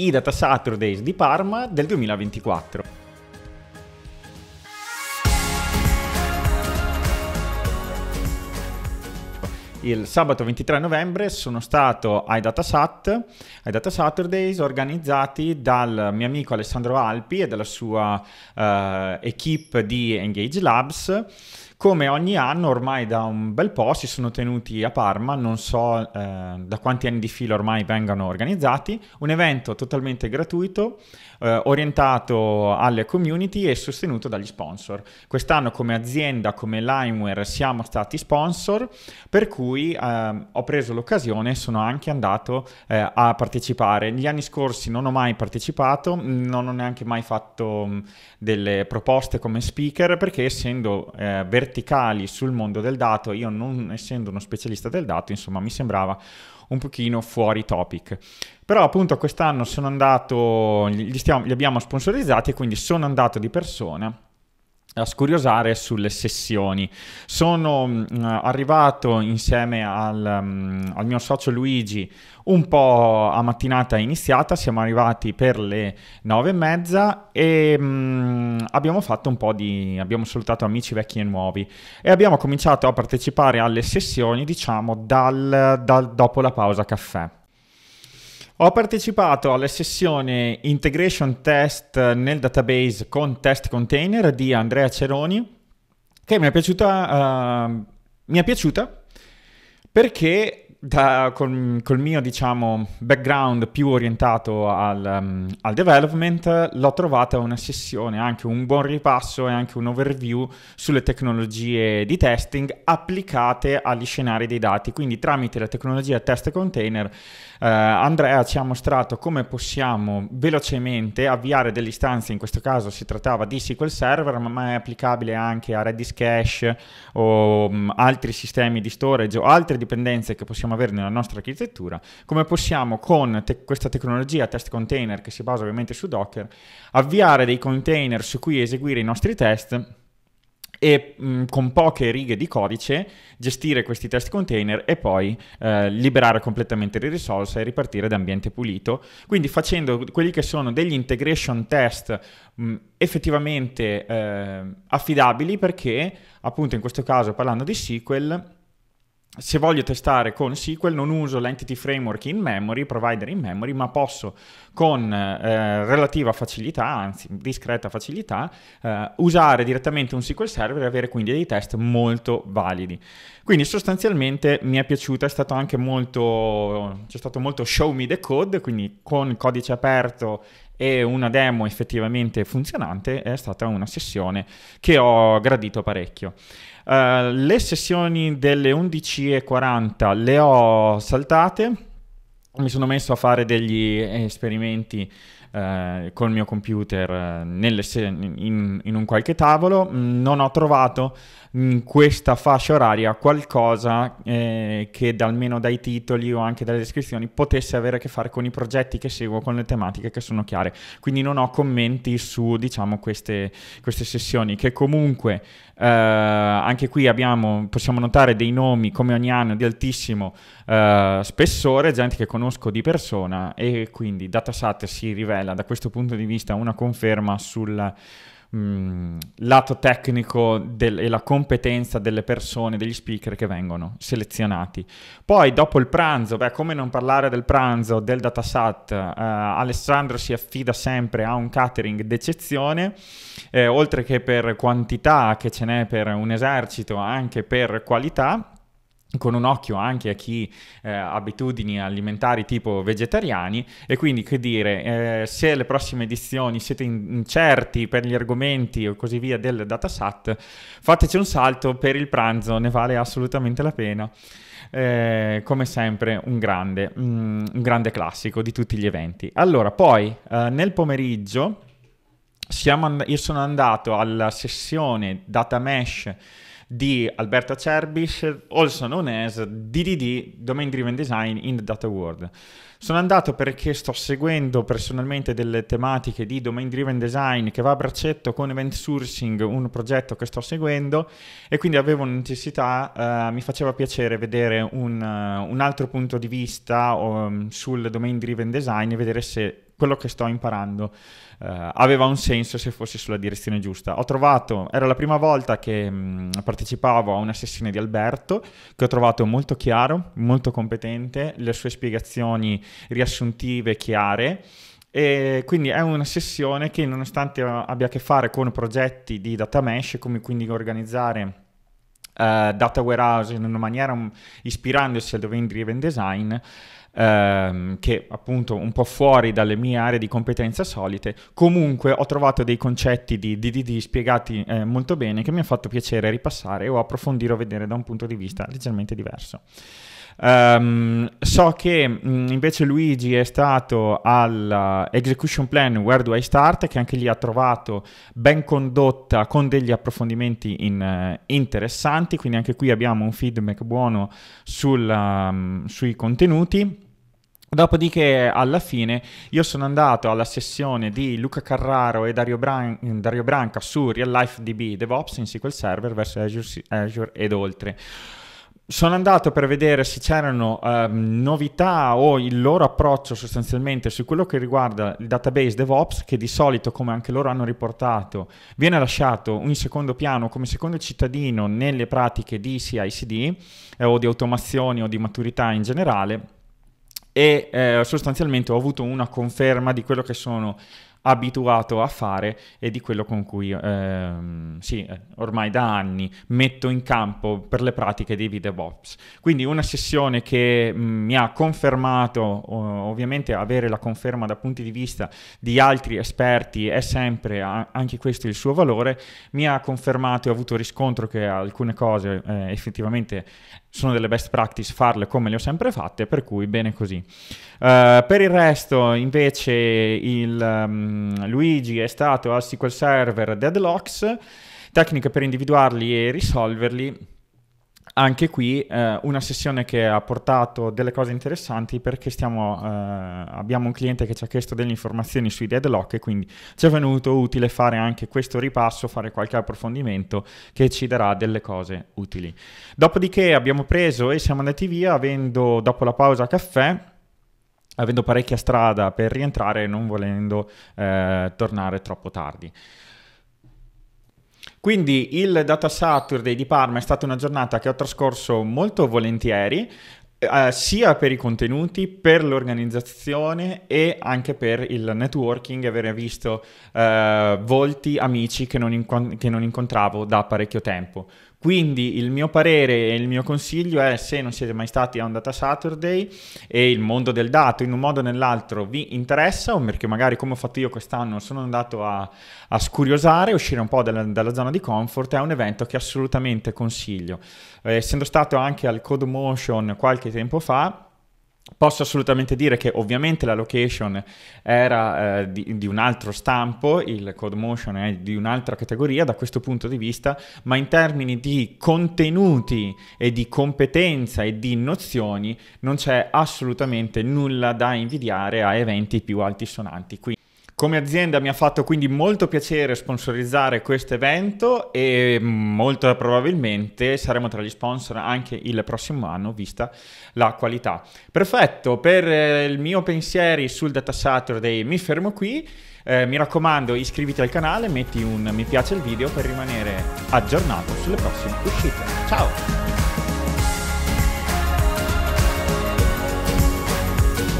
i Data Saturdays di Parma del 2024. Il sabato 23 novembre sono stato ai DataSat, ai Data Saturdays organizzati dal mio amico Alessandro Alpi e dalla sua uh, equip di Engage Labs come ogni anno ormai da un bel po' si sono tenuti a Parma, non so eh, da quanti anni di fila ormai vengano organizzati, un evento totalmente gratuito, eh, orientato alle community e sostenuto dagli sponsor. Quest'anno come azienda, come Limeware, siamo stati sponsor, per cui eh, ho preso l'occasione e sono anche andato eh, a partecipare. Gli anni scorsi non ho mai partecipato, non ho neanche mai fatto mh, delle proposte come speaker, perché essendo verticale eh, verticali sul mondo del dato, io non essendo uno specialista del dato, insomma mi sembrava un pochino fuori topic. Però appunto quest'anno sono andato, li, stiamo, li abbiamo sponsorizzati e quindi sono andato di persona a scuriosare sulle sessioni. Sono mh, mm, arrivato insieme al, mh, mm, al, mio socio Luigi un po' a mattinata iniziata, siamo arrivati per le nove e mezza e mh, mm, abbiamo fatto un po' di... abbiamo salutato amici vecchi e nuovi e abbiamo cominciato a partecipare alle sessioni diciamo dal, dal dopo la pausa caffè. Ho partecipato alla sessione Integration Test nel database con Test Container di Andrea Ceroni, che mi è piaciuta, uh, mi è piaciuta perché da, col, col, mio diciamo, background più orientato al, um, al, development l'ho trovata una sessione, anche un buon ripasso e anche un overview sulle tecnologie di testing applicate agli scenari dei dati. Quindi tramite la tecnologia test container eh, Andrea ci ha mostrato come possiamo velocemente avviare delle istanze, in questo caso si trattava di SQL Server, ma è applicabile anche a Redis Cache o um, altri sistemi di storage o altre dipendenze che possiamo possiamo avere nella nostra architettura, come possiamo con te- questa tecnologia test container che si basa ovviamente su Docker avviare dei container su cui eseguire i nostri test e mh, con poche righe di codice gestire questi test container e poi eh, liberare completamente le risorse e ripartire da ambiente pulito. Quindi facendo quelli che sono degli integration test mh, effettivamente eh, affidabili perché appunto in questo caso parlando di SQL se voglio testare con SQL non uso l'entity framework in memory, provider in memory, ma posso con eh, relativa facilità, anzi discreta facilità, eh, usare direttamente un SQL server e avere quindi dei test molto validi. Quindi sostanzialmente mi è piaciuta, è stato anche molto, c'è stato molto show me the code, quindi con codice aperto e una demo effettivamente funzionante è stata una sessione che ho gradito parecchio. Uh, le sessioni delle 11.40 le ho saltate, mi sono messo a fare degli esperimenti eh, col mio computer eh, se- in, in, un qualche tavolo, mm, non ho trovato in mm, questa fascia oraria qualcosa eh, che almeno dai titoli o anche dalle descrizioni potesse avere a che fare con i progetti che seguo, con le tematiche che sono chiare. Quindi non ho commenti su diciamo, queste, queste sessioni che comunque... Eh, anche qui abbiamo, possiamo notare dei nomi come ogni anno di altissimo uh, spessore, gente che conosco di persona e quindi DataSat si rivela da questo punto di vista una conferma sul mh, lato tecnico del, e la competenza delle persone, degli speaker che vengono selezionati. Poi dopo il pranzo, beh, come non parlare del pranzo, del datasat, eh, Alessandro si affida sempre a un catering d'eccezione, eh, oltre che per quantità che ce n'è per un esercito, anche per qualità con un occhio anche a chi eh, ha abitudini alimentari tipo vegetariani e quindi che dire eh, se le prossime edizioni siete incerti per gli argomenti o così via del dataset fateci un salto per il pranzo ne vale assolutamente la pena eh, come sempre un grande, mm, un grande classico di tutti gli eventi allora poi eh, nel pomeriggio and- io sono andato alla sessione data mesh di Alberto Cerbis, also known as DDD, Domain Driven Design in the Data World. Sono andato perché sto seguendo personalmente delle tematiche di Domain Driven Design che va a braccetto con Event Sourcing, un progetto che sto seguendo e quindi avevo necessità, eh, mi faceva piacere vedere un, eh, un, altro punto di vista um, sul Domain Driven Design e vedere se quello che sto imparando eh, aveva un senso se fossi sulla direzione giusta. Ho trovato, era la prima volta che mh, mm, partecipavo a una sessione di Alberto, che ho trovato molto chiaro, molto competente, le sue spiegazioni riassuntive, chiare. E quindi è una sessione che nonostante abbia a che fare con progetti di data mesh, come quindi organizzare eh, data warehouse in una maniera um, ispirandosi al domain driven design ehm, che appunto un po' fuori dalle mie aree di competenza solite, comunque ho trovato dei concetti di DDD spiegati eh, molto bene che mi ha fatto piacere ripassare o approfondire o vedere da un punto di vista leggermente diverso. Um, so che mh, mm, invece Luigi è stato all'Execution eh, Plan Where Do I Start, che anche lì ha trovato ben condotta con degli approfondimenti in, uh, interessanti, quindi anche qui abbiamo un feedback buono sul, um, sui contenuti. Dopodiché alla fine io sono andato alla sessione di Luca Carraro e Dario, Bran- Dario Branca su Real Life DB DevOps in SQL Server verso Azure, Azure ed oltre. Sono andato per vedere se c'erano um, novità o il loro approccio sostanzialmente su quello che riguarda il database DevOps, che di solito, come anche loro hanno riportato, viene lasciato in secondo piano come secondo cittadino nelle pratiche di CICD eh, o di automazioni o di maturità in generale. E eh, sostanzialmente ho avuto una conferma di quello che sono abituato a fare e di quello con cui ehm, sì, eh, ormai da anni metto in campo per le pratiche dei videobox. Quindi una sessione che mm, mi ha confermato, ovviamente avere la conferma da punti di vista di altri esperti è sempre anche questo il suo valore, mi ha confermato e ho avuto riscontro che alcune cose eh, effettivamente sono delle best practice farle come le ho sempre fatte, per cui bene così. Uh, per il resto invece il... Um, Ehm, Luigi è stato al SQL Server Deadlocks, tecniche per individuarli e risolverli. Anche qui eh, una sessione che ha portato delle cose interessanti perché stiamo, eh, abbiamo un cliente che ci ha chiesto delle informazioni sui deadlock e quindi ci è venuto utile fare anche questo ripasso, fare qualche approfondimento che ci darà delle cose utili. Dopodiché abbiamo preso e siamo andati via avendo dopo la pausa caffè avendo parecchia strada per rientrare e non volendo eh, tornare troppo tardi. Quindi il Data Saturday di Parma è stata una giornata che ho trascorso molto volentieri, eh, eh sia per i contenuti, per l'organizzazione e anche per il networking, avere visto eh, volti, amici che non, incont- che non incontravo da parecchio tempo. Quindi il mio parere e il mio consiglio è se non siete mai stati a un Data Saturday e il mondo del dato in un modo o nell'altro vi interessa, o perché magari come ho fatto io quest'anno sono andato a, a scuriosare, uscire un po' dalla, dalla, zona di comfort, è un evento che assolutamente consiglio. Eh, essendo stato anche al Code Motion qualche tempo fa, Posso assolutamente dire che ovviamente la location era eh, di, di, un altro stampo, il code motion è di un'altra categoria da questo punto di vista, ma in termini di contenuti e di competenza e di nozioni non c'è assolutamente nulla da invidiare a eventi più altisonanti. Quindi come azienda mi ha fatto quindi molto piacere sponsorizzare questo evento e molto probabilmente saremo tra gli sponsor anche il prossimo anno, vista la qualità. Perfetto, per eh, il mio pensieri sul Data Saturday mi fermo qui. Eh, mi raccomando, iscriviti al canale, metti un mi piace al video per rimanere aggiornato sulle prossime uscite. Ciao!